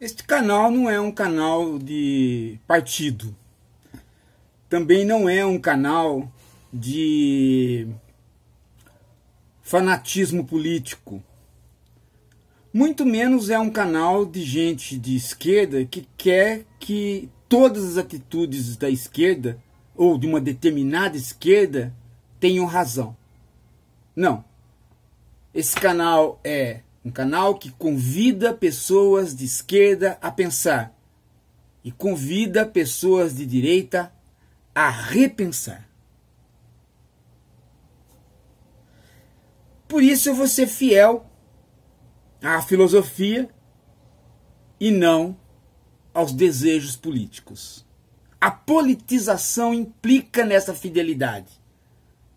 Este canal não é um canal de partido. Também não é um canal de fanatismo político. Muito menos é um canal de gente de esquerda que quer que todas as atitudes da esquerda ou de uma determinada esquerda tenham razão. Não. Esse canal é um canal que convida pessoas de esquerda a pensar e convida pessoas de direita a repensar. Por isso eu vou ser fiel à filosofia e não aos desejos políticos. A politização implica nessa fidelidade.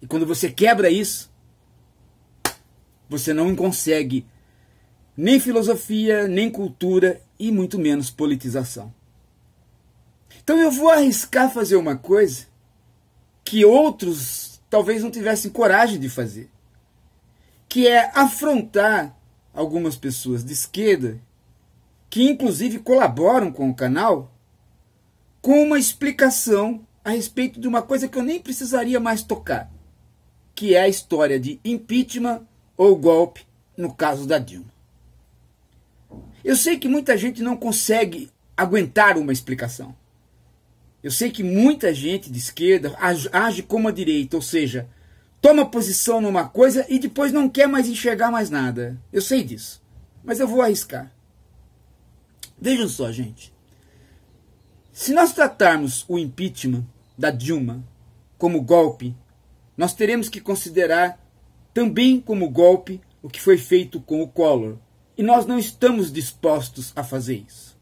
E quando você quebra isso, você não consegue nem filosofia, nem cultura e muito menos politização. Então eu vou arriscar fazer uma coisa que outros talvez não tivessem coragem de fazer, que é afrontar algumas pessoas de esquerda que inclusive colaboram com o canal com uma explicação a respeito de uma coisa que eu nem precisaria mais tocar, que é a história de impeachment ou golpe no caso da Dilma. Eu sei que muita gente não consegue aguentar uma explicação. Eu sei que muita gente de esquerda age como a direita, ou seja, toma posição numa coisa e depois não quer mais enxergar mais nada. Eu sei disso. Mas eu vou arriscar. Vejam só, gente. Se nós tratarmos o impeachment da Dilma como golpe, nós teremos que considerar também como golpe o que foi feito com o Collor, e nós não estamos dispostos a fazer isso.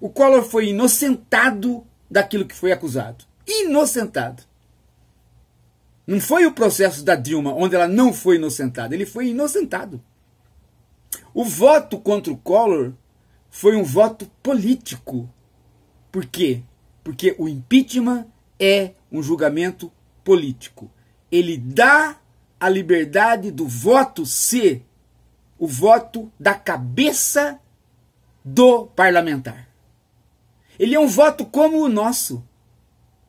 O Collor foi inocentado daquilo que foi acusado. Inocentado. Não foi o processo da Dilma onde ela não foi inocentada, ele foi inocentado. O voto contra o Collor foi um voto político. Por quê? Porque o impeachment é um julgamento político. Ele dá a liberdade do voto ser o voto da cabeça do parlamentar. Ele é um voto como o nosso,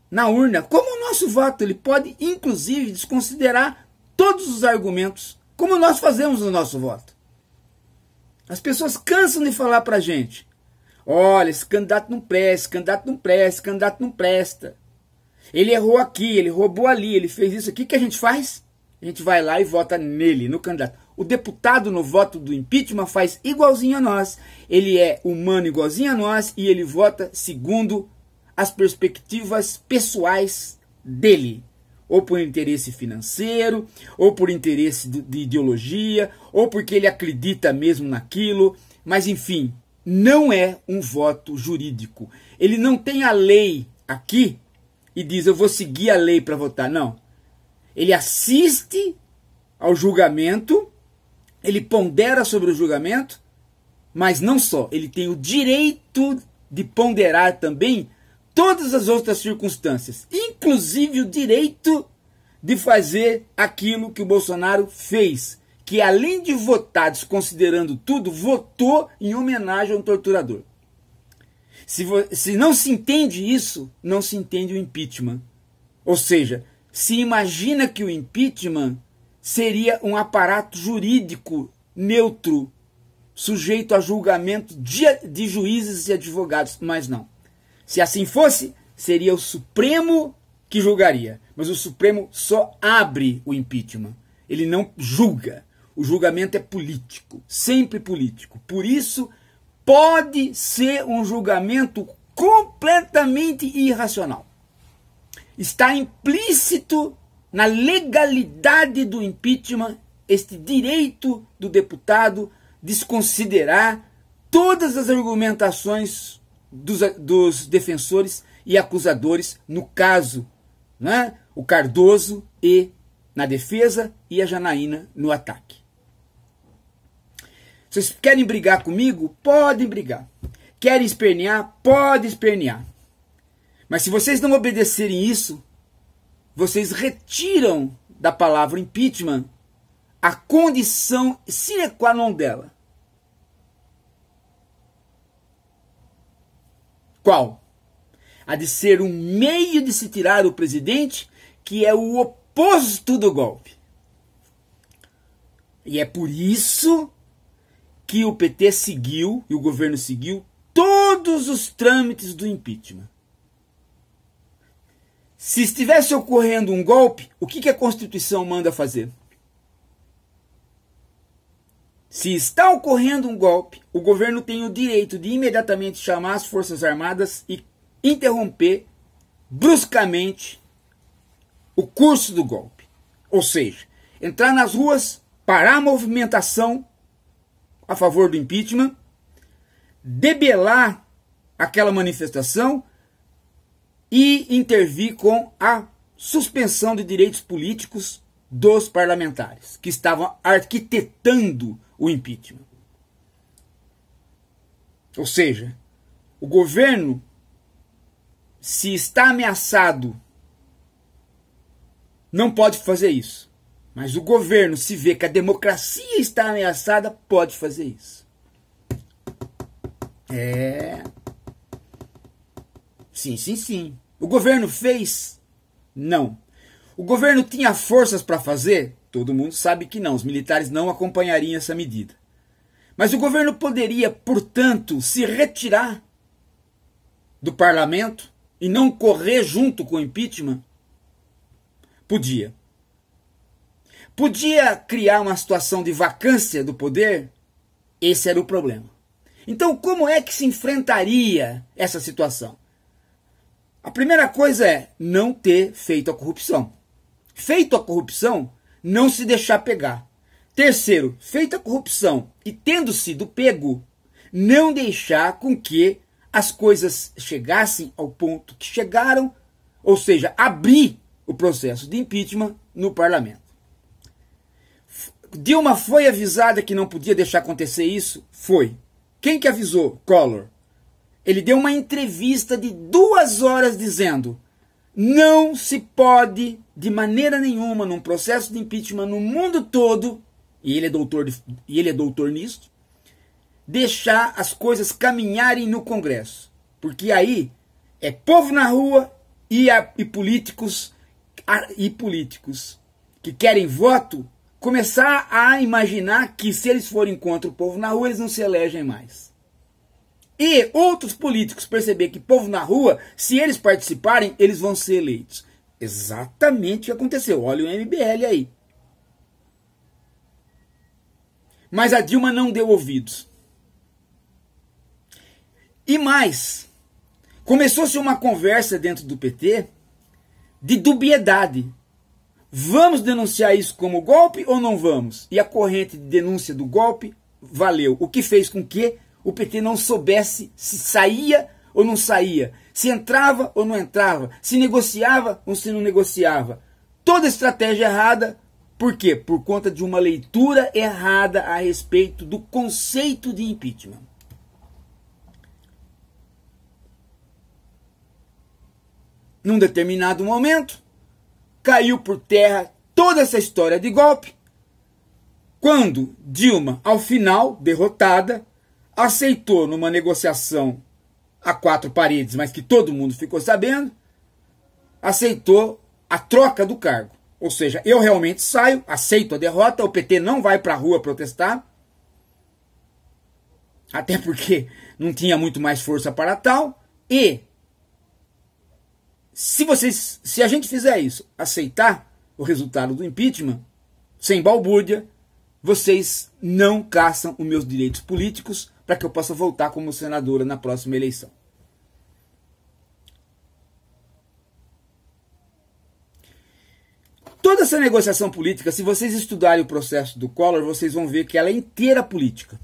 na urna. Como o nosso voto, ele pode inclusive desconsiderar todos os argumentos, como nós fazemos no nosso voto. As pessoas cansam de falar para a gente: olha, esse candidato não presta, esse candidato não presta, esse candidato não presta. Ele errou aqui, ele roubou ali, ele fez isso aqui. O que a gente faz? A gente vai lá e vota nele, no candidato. O deputado no voto do impeachment faz igualzinho a nós. Ele é humano igualzinho a nós e ele vota segundo as perspectivas pessoais dele. Ou por interesse financeiro, ou por interesse de ideologia, ou porque ele acredita mesmo naquilo. Mas enfim, não é um voto jurídico. Ele não tem a lei aqui e diz eu vou seguir a lei para votar. Não. Ele assiste ao julgamento ele pondera sobre o julgamento, mas não só, ele tem o direito de ponderar também todas as outras circunstâncias, inclusive o direito de fazer aquilo que o Bolsonaro fez, que além de votar desconsiderando tudo, votou em homenagem a um torturador. Se, se não se entende isso, não se entende o impeachment. Ou seja, se imagina que o impeachment seria um aparato jurídico neutro, sujeito a julgamento de, de juízes e advogados, mas não. Se assim fosse, seria o Supremo que julgaria. Mas o Supremo só abre o impeachment. Ele não julga. O julgamento é político, sempre político. Por isso, pode ser um julgamento completamente irracional. Está implícito na legalidade do impeachment este direito do deputado desconsiderar todas as argumentações dos, dos defensores e acusadores no caso, né? o Cardoso e na defesa e a Janaína no ataque. Vocês querem brigar comigo? Podem brigar. Querem espernear? Podem espernear. Mas se vocês não obedecerem isso, vocês retiram da palavra impeachment a condição sine qua non dela. Qual? A de ser um meio de se tirar o presidente, que é o oposto do golpe. E é por isso que o PT seguiu e o governo seguiu todos os trâmites do impeachment. Se estivesse ocorrendo um golpe, o que, que a Constituição manda fazer? Se está ocorrendo um golpe, o governo tem o direito de imediatamente chamar as Forças Armadas e interromper bruscamente o curso do golpe. Ou seja, entrar nas ruas, parar a movimentação a favor do impeachment, debelar aquela manifestação e intervir com a suspensão de direitos políticos dos parlamentares que estavam arquitetando o impeachment. Ou seja, o governo, se está ameaçado, não pode fazer isso. Mas o governo, se vê que a democracia está ameaçada, pode fazer isso. É. Sim, sim, sim. O governo fez? Não. O governo tinha forças para fazer? Todo mundo sabe que não, os militares não acompanhariam essa medida. Mas o governo poderia, portanto, se retirar do parlamento e não correr junto com o impeachment? Podia. Podia criar uma situação de vacância do poder? Esse era o problema. Então, como é que se enfrentaria essa situação? A primeira coisa é não ter feito a corrupção. Feito a corrupção, não se deixar pegar. Terceiro, feita a corrupção e tendo sido pego, não deixar com que as coisas chegassem ao ponto que chegaram, ou seja, abrir o processo de impeachment no parlamento. Dilma foi avisada que não podia deixar acontecer isso? Foi. Quem que avisou? Collor. Ele deu uma entrevista de duas horas dizendo: não se pode, de maneira nenhuma, num processo de impeachment no mundo todo, e ele é doutor, de, e ele é doutor nisso, deixar as coisas caminharem no Congresso. Porque aí é povo na rua e, a, e políticos a, e políticos que querem voto começar a imaginar que se eles forem contra o povo na rua, eles não se elegem mais e outros políticos perceber que povo na rua, se eles participarem, eles vão ser eleitos. Exatamente o que aconteceu. Olha o MBL aí. Mas a Dilma não deu ouvidos. E mais, começou-se uma conversa dentro do PT de dubiedade. Vamos denunciar isso como golpe ou não vamos? E a corrente de denúncia do golpe valeu. O que fez com que o PT não soubesse se saía ou não saía, se entrava ou não entrava, se negociava ou se não negociava. Toda estratégia errada, por quê? Por conta de uma leitura errada a respeito do conceito de impeachment. Num determinado momento, caiu por terra toda essa história de golpe, quando Dilma, ao final, derrotada, aceitou numa negociação a quatro paredes, mas que todo mundo ficou sabendo, aceitou a troca do cargo. Ou seja, eu realmente saio, aceito a derrota, o PT não vai para a rua protestar, até porque não tinha muito mais força para tal, e se vocês, se a gente fizer isso, aceitar o resultado do impeachment, sem balbúrdia, vocês não caçam os meus direitos políticos, para que eu possa voltar como senadora na próxima eleição. Toda essa negociação política, se vocês estudarem o processo do Collor, vocês vão ver que ela é inteira política.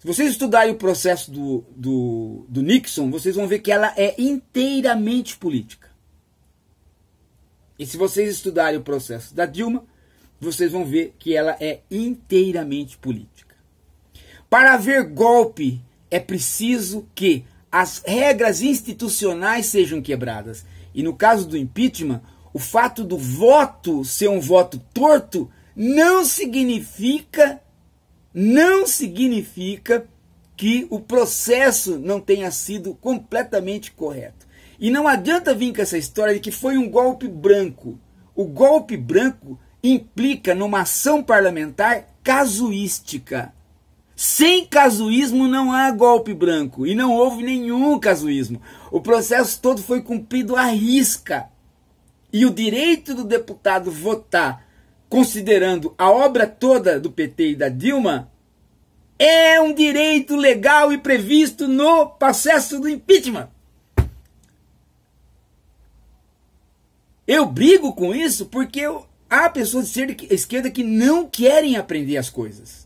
Se vocês estudarem o processo do, do, do Nixon, vocês vão ver que ela é inteiramente política. E se vocês estudarem o processo da Dilma, vocês vão ver que ela é inteiramente política. Para haver golpe, é preciso que as regras institucionais sejam quebradas. E no caso do impeachment, o fato do voto ser um voto torto não significa não significa que o processo não tenha sido completamente correto. E não adianta vir com essa história de que foi um golpe branco. O golpe branco implica numa ação parlamentar casuística. Sem casuísmo não há golpe branco e não houve nenhum casuísmo. O processo todo foi cumprido à risca. E o direito do deputado votar considerando a obra toda do PT e da Dilma é um direito legal e previsto no processo do impeachment. Eu brigo com isso porque eu, há pessoas de esquerda que não querem aprender as coisas.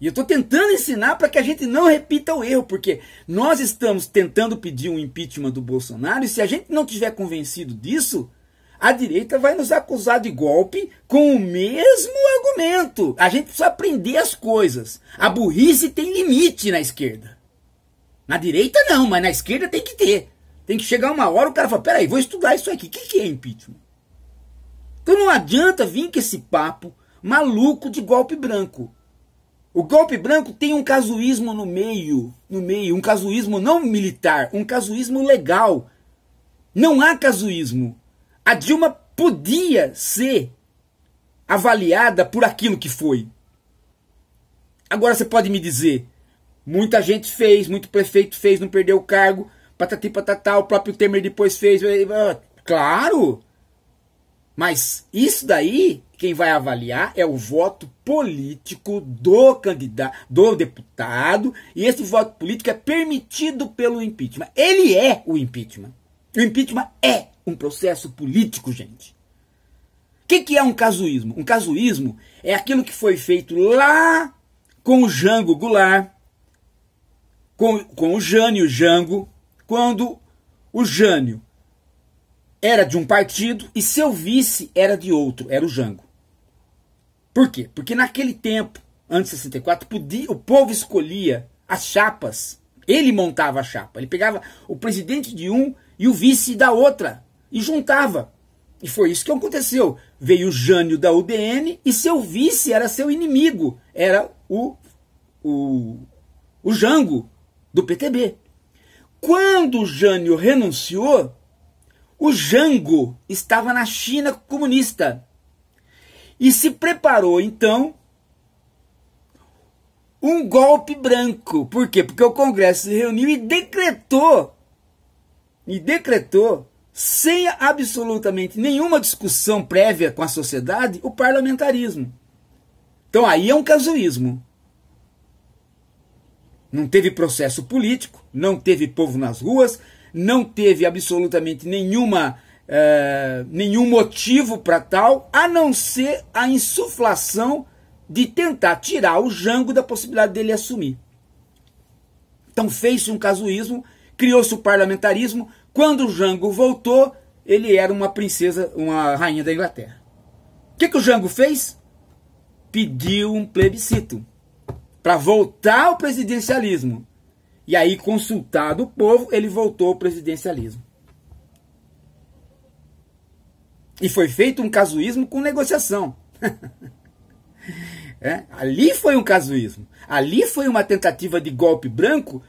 E eu estou tentando ensinar para que a gente não repita o erro, porque nós estamos tentando pedir um impeachment do Bolsonaro e se a gente não tiver convencido disso, a direita vai nos acusar de golpe com o mesmo argumento. A gente precisa aprender as coisas. A burrice tem limite na esquerda. Na direita não, mas na esquerda tem que ter. Tem que chegar uma hora o cara fala, peraí, vou estudar isso aqui. O que, que é impeachment? Então não adianta vir com esse papo maluco de golpe branco. O golpe branco tem um casuísmo no meio, no meio, um casuísmo não militar, um casuísmo legal. Não há casuísmo. A Dilma podia ser avaliada por aquilo que foi. Agora você pode me dizer, muita gente fez, muito prefeito fez, não perdeu o cargo, patati patatá, o próprio Temer depois fez. Eh, eh, claro! Mas isso daí quem vai avaliar é o voto político do candidato, do deputado, e esse voto político é permitido pelo impeachment. Ele é o impeachment. O impeachment é um processo político, gente. O que, que é um casuísmo? Um casuísmo é aquilo que foi feito lá com o Jango Goulart, com, com o Jânio Jango, quando o Jânio era de um partido e seu vice era de outro, era o Jango. Por quê? Porque naquele tempo, antes de 64, podia, o povo escolhia as chapas. Ele montava a chapa. Ele pegava o presidente de um e o vice da outra e juntava. E foi isso que aconteceu. Veio o Jânio da UDN e seu vice era seu inimigo. Era o, o, o Jango do PTB. Quando o Jânio renunciou, o Jango estava na China comunista. E se preparou, então, um golpe branco. Por quê? Porque o Congresso se reuniu e decretou, e decretou, sem absolutamente nenhuma discussão prévia com a sociedade, o parlamentarismo. Então aí é um casuísmo. Não teve processo político, não teve povo nas ruas, não teve absolutamente nenhuma é, nenhum motivo para tal, a não ser a insuflação de tentar tirar o Jango da possibilidade dele assumir. Então fez-se um casuísmo, criou-se o parlamentarismo. Quando o Jango voltou, ele era uma princesa, uma rainha da Inglaterra. O que, que o Jango fez? Pediu um plebiscito para voltar ao presidencialismo. E aí, consultado o povo, ele voltou ao presidencialismo. E foi feito um casuísmo com negociação. é? Ali foi um casuísmo. Ali foi uma tentativa de golpe branco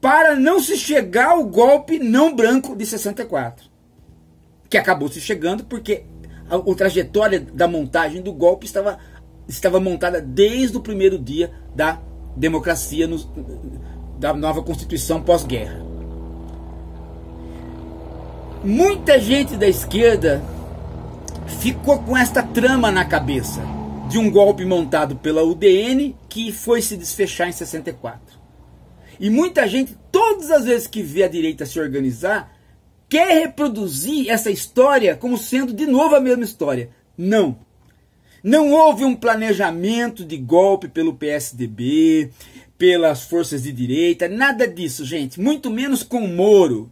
para não se chegar ao golpe não branco de 64. Que acabou se chegando porque a, a trajetória da montagem do golpe estava, estava montada desde o primeiro dia da democracia, no, da nova Constituição pós-guerra. Muita gente da esquerda ficou com esta trama na cabeça de um golpe montado pela UDN que foi se desfechar em 64. E muita gente, todas as vezes que vê a direita se organizar, quer reproduzir essa história como sendo de novo a mesma história. Não. Não houve um planejamento de golpe pelo PSDB, pelas forças de direita, nada disso, gente. Muito menos com Moro.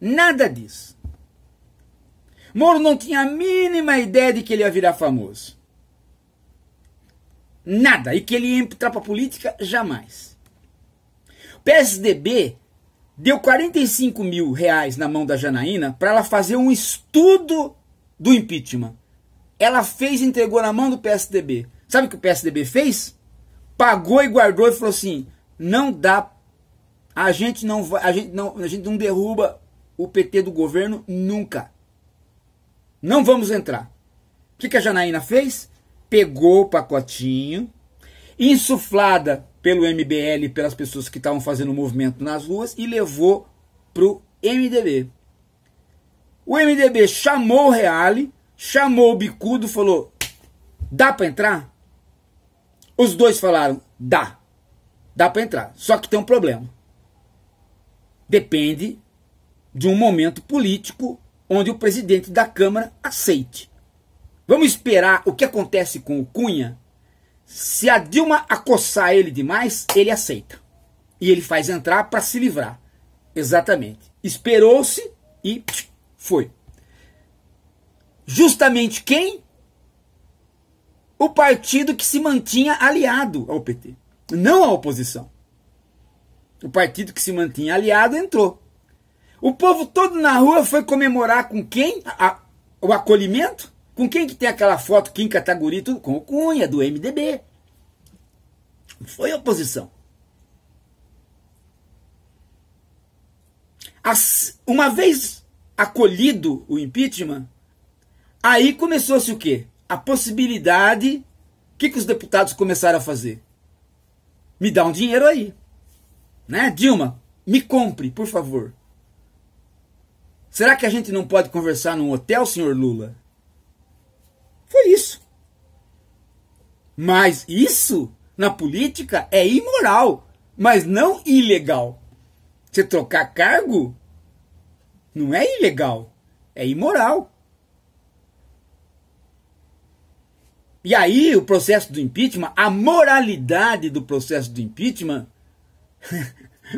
Nada disso. Moro não tinha a mínima ideia de que ele ia virar famoso. Nada. E que ele ia entrar para política, jamais. O PSDB deu 45 mil reais na mão da Janaína para ela fazer um estudo do impeachment. Ela fez e entregou na mão do PSDB. Sabe o que o PSDB fez? Pagou e guardou e falou assim: não dá, a gente não, a gente não, a gente não derruba o PT do governo nunca. Não vamos entrar. O que a Janaína fez? Pegou o pacotinho, insuflada pelo MBL e pelas pessoas que estavam fazendo movimento nas ruas e levou para o MDB. O MDB chamou o Reale, chamou o Bicudo, falou: dá para entrar? Os dois falaram: dá, dá para entrar. Só que tem um problema. Depende de um momento político onde o presidente da Câmara aceite. Vamos esperar o que acontece com o Cunha. Se a Dilma acossar ele demais, ele aceita. E ele faz entrar para se livrar. Exatamente. Esperou-se e foi. Justamente quem? O partido que se mantinha aliado ao PT, não a oposição. O partido que se mantinha aliado entrou. O povo todo na rua foi comemorar com quem? A, o acolhimento? Com quem que tem aquela foto Kim Kataguiri tudo? Com o Cunha, do MDB. Foi a oposição. As, uma vez acolhido o impeachment, aí começou-se o quê? A possibilidade, o que, que os deputados começaram a fazer? Me dá um dinheiro aí. Né? Dilma, me compre, por favor. Será que a gente não pode conversar num hotel, senhor Lula? Foi isso. Mas isso, na política, é imoral, mas não ilegal. Você trocar cargo não é ilegal, é imoral. E aí, o processo do impeachment, a moralidade do processo do impeachment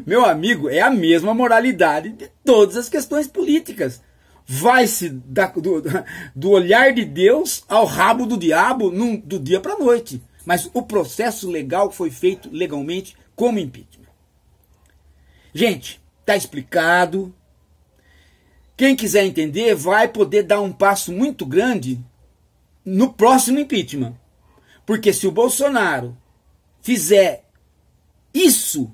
Meu amigo, é a mesma moralidade de todas as questões políticas. Vai-se do, do, olhar de Deus ao rabo do diabo num, do dia para a noite. Mas o processo legal foi feito legalmente como impeachment. Gente, tá explicado. Quem quiser entender vai poder dar um passo muito grande no próximo impeachment. Porque se o Bolsonaro fizer isso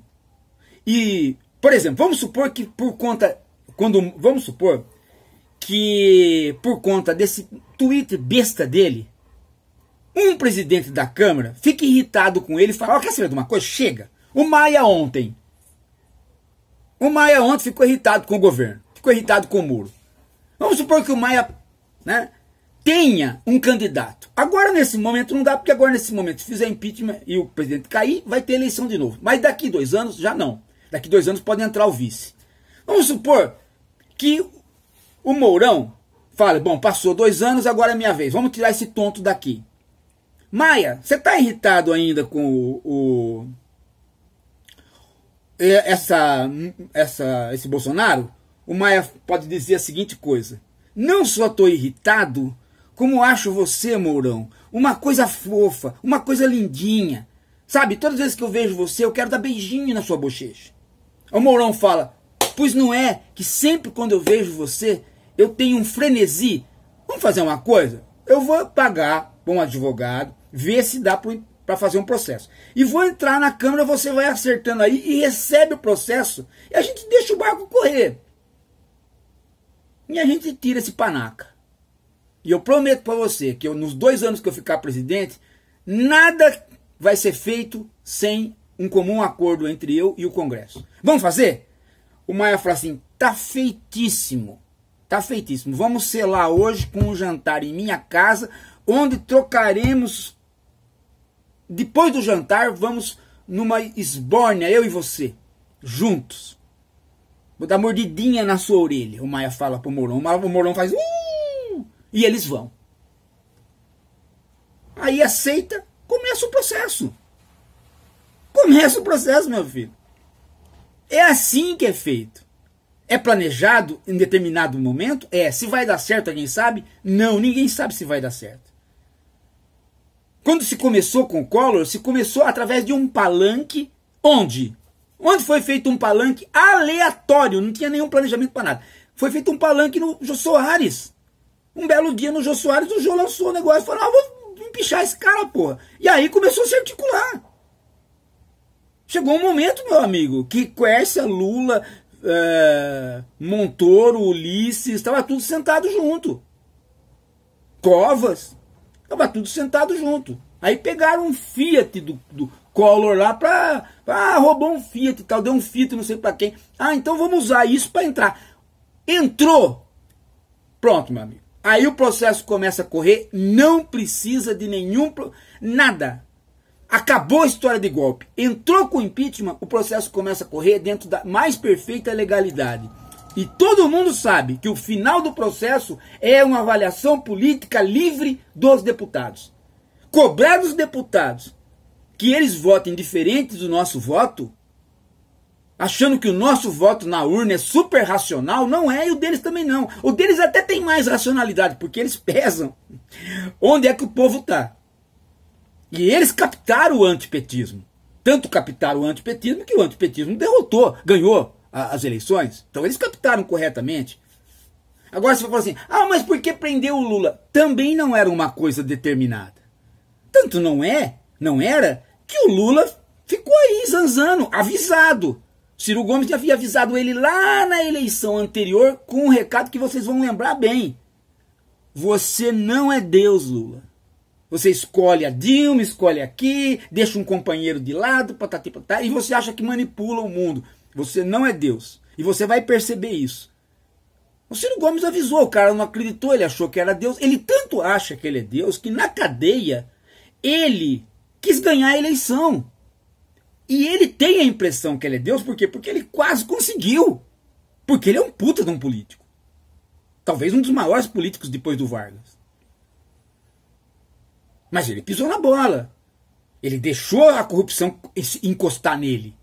e, por exemplo, vamos supor que por conta. Quando, vamos supor que por conta desse Twitter besta dele, um presidente da Câmara fica irritado com ele e fala: oh, quer saber de uma coisa? Chega. O Maia ontem. O Maia ontem ficou irritado com o governo, ficou irritado com o muro. Vamos supor que o Maia né, tenha um candidato. Agora, nesse momento, não dá, porque agora, nesse momento, se fizer impeachment e o presidente cair, vai ter eleição de novo. Mas daqui dois anos, já não. Daqui dois anos pode entrar o vice. Vamos supor que o Mourão fale: bom, passou dois anos, agora é minha vez. Vamos tirar esse tonto daqui. Maia, você está irritado ainda com o, o essa, essa, esse Bolsonaro? O Maia pode dizer a seguinte coisa: não só estou irritado, como acho você, Mourão, uma coisa fofa, uma coisa lindinha. Sabe, todas as vezes que eu vejo você, eu quero dar beijinho na sua bochecha. O Mourão fala, pois não é que sempre quando eu vejo você, eu tenho um frenesi. Vamos fazer uma coisa? Eu vou pagar um advogado, ver se dá para fazer um processo. E vou entrar na Câmara, você vai acertando aí e recebe o processo. E a gente deixa o barco correr. E a gente tira esse panaca. E eu prometo para você que eu, nos dois anos que eu ficar presidente, nada vai ser feito sem um comum acordo entre eu e o Congresso. Vamos fazer? O Maia fala assim: tá feitíssimo. Tá feitíssimo. Vamos selar hoje com um jantar em minha casa, onde trocaremos. Depois do jantar, vamos numa esbórnia, eu e você, juntos. Vou dar mordidinha na sua orelha. O Maia fala pro Moron, O Moron faz. Uh! E eles vão. Aí aceita, começa o processo. Começa o processo, meu filho. É assim que é feito. É planejado em determinado momento? É. Se vai dar certo, alguém sabe? Não, ninguém sabe se vai dar certo. Quando se começou com o Collor, se começou através de um palanque. Onde? Onde foi feito um palanque aleatório, não tinha nenhum planejamento para nada. Foi feito um palanque no Jô Soares. Um belo dia no Jô Soares, o Jô lançou o negócio e falou: ah, vou empichar esse cara, porra. E aí começou a se articular. Chegou um momento, meu amigo, que Quercia, Lula, é, Montoro, Ulisses, estava tudo sentado junto. Covas, estava tudo sentado junto. Aí pegaram um Fiat do, do Collor lá para Ah, roubou um Fiat e tal, deu um Fiat não sei para quem. Ah, então vamos usar isso para entrar. Entrou. Pronto, meu amigo. Aí o processo começa a correr, não precisa de nenhum. Nada acabou a história de golpe, entrou com impeachment, o processo começa a correr dentro da mais perfeita legalidade. E todo mundo sabe que o final do processo é uma avaliação política livre dos deputados. Cobrar dos deputados que eles votem diferente do nosso voto, achando que o nosso voto na urna é super racional, não é, e o deles também não. O deles até tem mais racionalidade, porque eles pesam onde é que o povo está. E eles captaram o antipetismo. Tanto captaram o antipetismo que o antipetismo derrotou, ganhou a, as eleições. Então eles captaram corretamente. Agora você fala assim: ah, mas por que prendeu o Lula? Também não era uma coisa determinada. Tanto não é, não era, que o Lula ficou aí zanzando, avisado. Ciro Gomes já havia avisado ele lá na eleição anterior com um recado que vocês vão lembrar bem. Você não é Deus, Lula. Você escolhe a Dilma, escolhe aqui, deixa um companheiro de lado, patati patatá, e você acha que manipula o mundo. Você não é Deus. E você vai perceber isso. O Ciro Gomes avisou, o cara não acreditou, ele achou que era Deus. Ele tanto acha que ele é Deus que na cadeia ele quis ganhar a eleição. E ele tem a impressão que ele é Deus, por quê? Porque ele quase conseguiu. Porque ele é um puta de um político. Talvez um dos maiores políticos depois do Vargas. Mas ele pisou na bola. Ele deixou a corrupção encostar nele.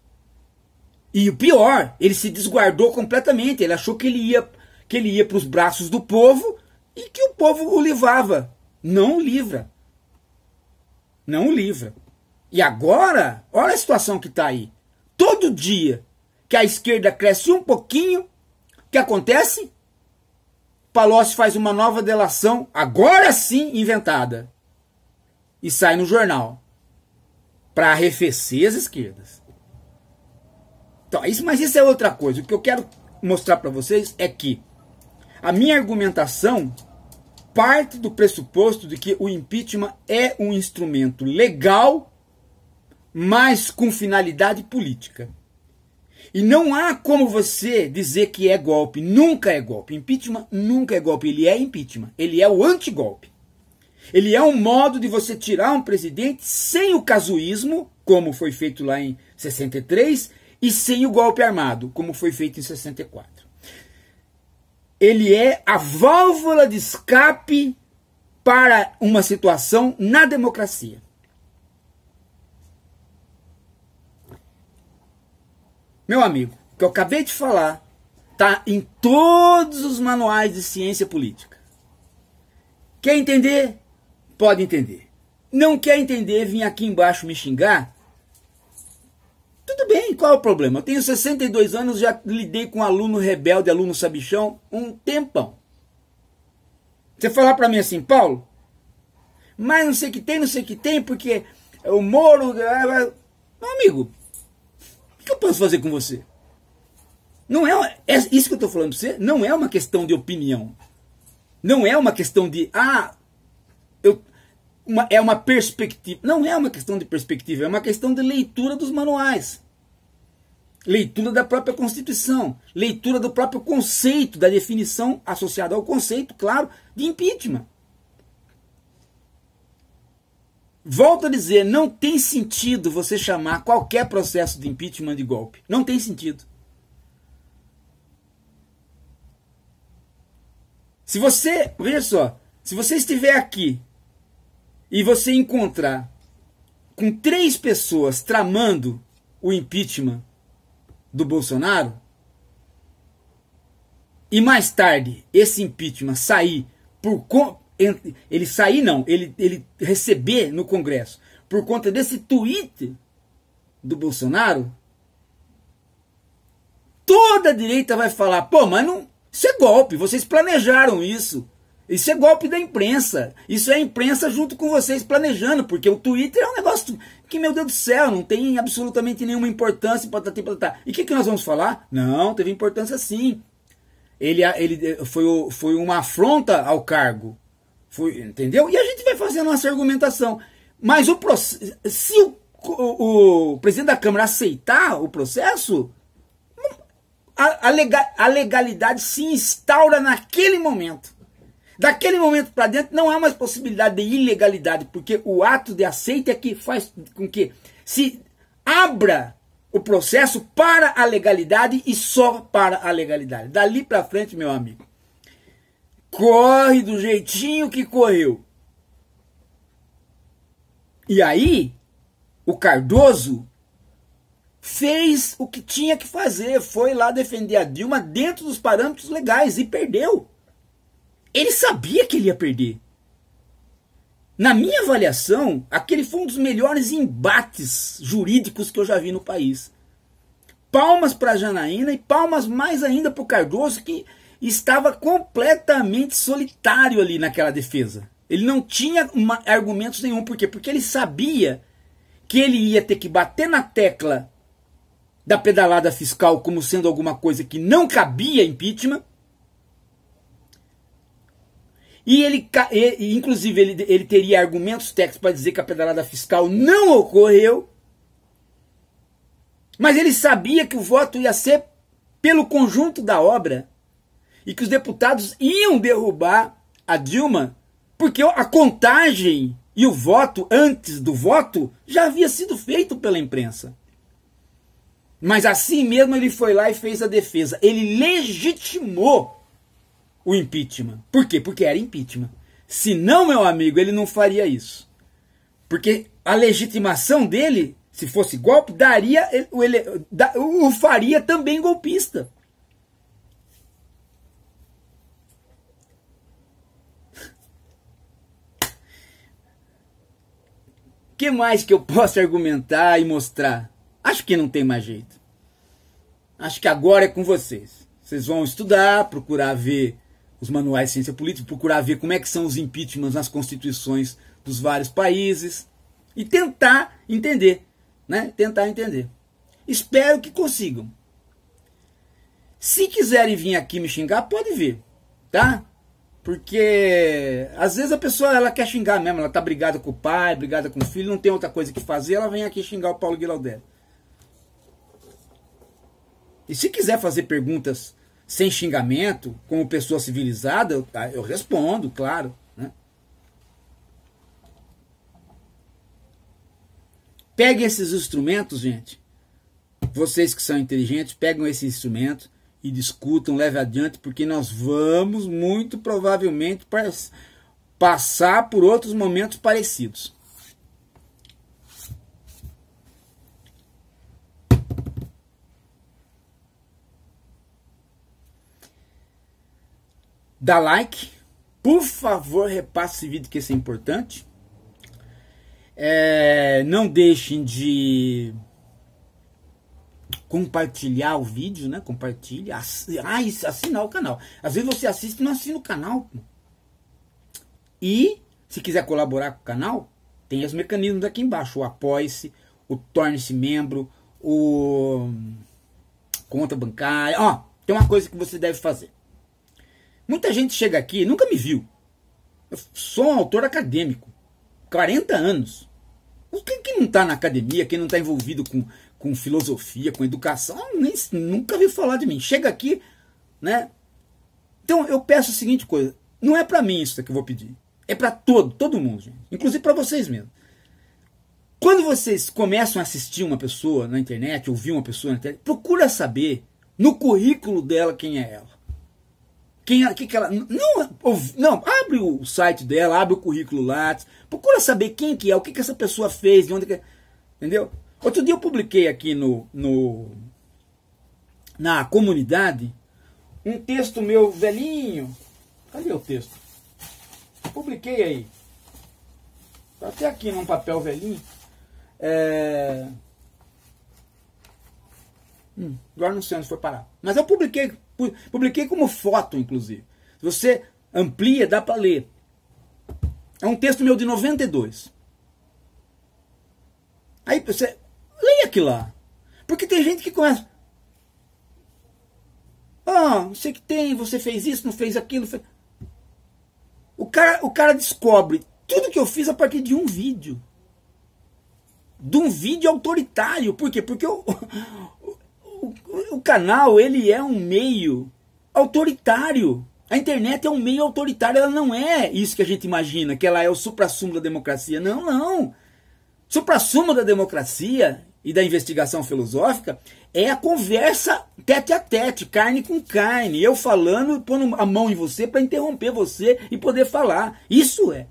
E o pior, ele se desguardou completamente. Ele achou que ele ia que ele ia para os braços do povo e que o povo o livrava. Não o livra. Não o livra. E agora, olha a situação que está aí. Todo dia que a esquerda cresce um pouquinho, o que acontece? Palocci faz uma nova delação, agora sim inventada e sai no jornal para arrefecer as esquerdas. Então, isso, mas isso é outra coisa. O que eu quero mostrar para vocês é que a minha argumentação parte do pressuposto de que o impeachment é um instrumento legal, mas com finalidade política. E não há como você dizer que é golpe. Nunca é golpe. Impeachment nunca é golpe. Ele é impeachment. Ele é o antigolpe. Ele é um modo de você tirar um presidente sem o casuísmo, como foi feito lá em 63, e sem o golpe armado, como foi feito em 64. Ele é a válvula de escape para uma situação na democracia. Meu amigo, o que eu acabei de falar está em todos os manuais de ciência política. Quer entender? pode entender. Não quer entender, vim aqui embaixo me xingar? Tudo bem, qual é o problema? Eu tenho 62 anos, já lidei com aluno rebelde, aluno sabichão, um tempão. Você falar para mim assim, Paulo, mas não sei que tem, não sei que tem, porque o Moro... Ah, ah, ah. Meu amigo, o que eu posso fazer com você? Não é, é isso que eu estou falando para você, não é uma questão de opinião. Não é uma questão de, ah, uma, é uma perspectiva. Não é uma questão de perspectiva, é uma questão de leitura dos manuais. Leitura da própria Constituição, leitura do próprio conceito, da definição associada ao conceito, claro, de impeachment. Volto a dizer, não tem sentido você chamar qualquer processo de impeachment de golpe. Não tem sentido. Se você, veja só, se você estiver aqui e você encontrar com três pessoas tramando o impeachment do Bolsonaro, e mais tarde esse impeachment sair por ele sair não, ele, ele receber no Congresso por conta desse tweet do Bolsonaro, toda a direita vai falar, pô, mas não, isso é golpe, vocês planejaram isso. Isso é golpe da imprensa. Isso é a imprensa junto com vocês planejando, porque o Twitter é um negócio que, meu Deus do céu, não tem absolutamente nenhuma importância. Patati, patatá. E o que, que nós vamos falar? Não, teve importância sim. Ele, ele eh, foi, foi uma afronta ao cargo. Foi, entendeu? E a gente vai fazer a nossa argumentação. Mas o se o, o, o presidente da Câmara aceitar o processo, hum, a, a, a legalidade se instaura naquele momento. Daquele momento para dentro não há mais possibilidade de ilegalidade, porque o ato de aceite é que faz com que se abra o processo para a legalidade e só para a legalidade. Dali para frente, meu amigo, corre do jeitinho que correu. E aí, o Cardoso fez o que tinha que fazer, foi lá defender a Dilma dentro dos parâmetros legais e perdeu. Ele sabia que ele ia perder. Na minha avaliação, aquele foi um dos melhores embates jurídicos que eu já vi no país. Palmas para Janaína e palmas mais ainda para o Cardoso, que estava completamente solitário ali naquela defesa. Ele não tinha uma, argumentos nenhum. Por quê? Porque ele sabia que ele ia ter que bater na tecla da pedalada fiscal como sendo alguma coisa que não cabia impeachment e ele, inclusive, ele, ele teria argumentos técnicos para dizer que a pedalada fiscal não ocorreu. Mas ele sabia que o voto ia ser pelo conjunto da obra e que os deputados iam derrubar a Dilma, porque a contagem e o voto antes do voto já havia sido feito pela imprensa. Mas assim mesmo ele foi lá e fez a defesa. Ele legitimou o impeachment. Por quê? Porque era impeachment. Se não, meu amigo, ele não faria isso. Porque a legitimação dele, se fosse golpe, daria o, ele, o faria também golpista. que mais que eu posso argumentar e mostrar? Acho que não tem mais jeito. Acho que agora é com vocês. Vocês vão estudar, procurar ver os manuais de ciência política, procurar ver como é que são os impeachments nas constituições dos vários países e tentar entender, né? Tentar entender. Espero que consigam. Se quiserem vir aqui me xingar, pode vir, tá? Porque às vezes a pessoa ela quer xingar mesmo, ela tá brigada com o pai, brigada com o filho, não tem outra coisa que fazer, ela vem aqui xingar o Paulo Guilherme. E se quiser fazer perguntas sem xingamento, como pessoa civilizada, eu, tá, eu respondo, claro. Né? Peguem esses instrumentos, gente. Vocês que são inteligentes, pegam esse instrumento e discutam, leve adiante, porque nós vamos muito provavelmente passar por outros momentos parecidos. Dá like. Por favor, repasse esse vídeo que esse é importante. É, não deixem de compartilhar o vídeo, né? Compartilhe, ass... ah, assinar o canal. Às vezes você assiste e não assina o canal. E se quiser colaborar com o canal, tem os mecanismos aqui embaixo: o apoie-se, o torne-se membro, o conta bancária. Ó, tem uma coisa que você deve fazer. Muita gente chega aqui e nunca me viu. Eu sou um autor acadêmico, 40 anos. Quem, não está na academia, quem não está envolvido com, com filosofia, com educação, nem, nunca viu falar de mim. Chega aqui, né? Então eu peço a seguinte coisa: não é para mim isso que eu vou pedir. É para todo, todo mundo, gente. inclusive para vocês mesmo. Quando vocês começam a assistir uma pessoa na internet, ouvir uma pessoa na internet, procura saber no currículo dela quem é ela. Quem, que, que ela. Não, não, abre o site dela, abre o currículo lá procura saber quem que é, o que, que essa pessoa fez, de onde que. Entendeu? Outro dia eu publiquei aqui no, no na comunidade um texto meu velhinho. Cadê o texto? Publiquei aí. Tá até aqui num papel velhinho. É... Hum, agora não sei onde foi parar. Mas eu publiquei Publiquei como foto, inclusive. Se você amplia, dá para ler. É um texto meu de 92. Aí você leia aquilo lá. Porque tem gente que começa. Ah, você que tem, você fez isso, não fez aquilo. Fez... O, cara, o cara descobre tudo que eu fiz a partir de um vídeo. De um vídeo autoritário. Por quê? Porque eu, o canal ele é um meio autoritário. A internet é um meio autoritário, ela não é isso que a gente imagina, que ela é o supra-sumo da democracia. Não, não. supra-sumo da democracia e da investigação filosófica é a conversa tete a tete, carne com carne, eu falando, pondo a mão em você para interromper você e poder falar. Isso é.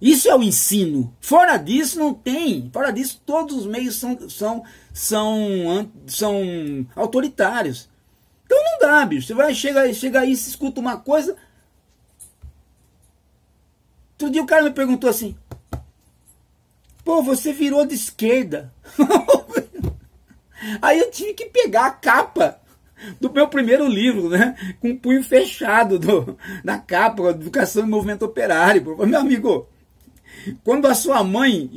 Isso é o ensino. Fora disso, não tem. Fora disso, todos os meios são, são são, são autoritários. Então não dá, bicho. Você vai chegar chega aí, se escuta uma coisa. Outro dia o cara me perguntou assim: Pô, você virou de esquerda. aí eu tive que pegar a capa do meu primeiro livro, né? Com o punho fechado do, da capa, Educação e Movimento Operário. Meu amigo, quando a sua mãe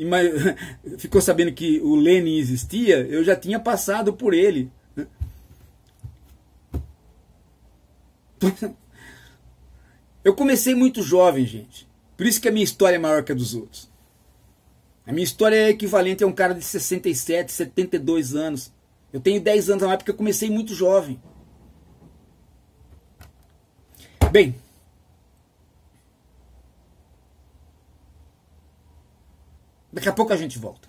ficou sabendo que o Lenin existia, eu já tinha passado por ele. Eu comecei muito jovem, gente. Por isso que a minha história é maior que a dos outros. A minha história é equivalente a um cara de 67, 72 anos. Eu tenho 10 anos a mais porque eu comecei muito jovem. Bem, Daqui a pouco a gente volta.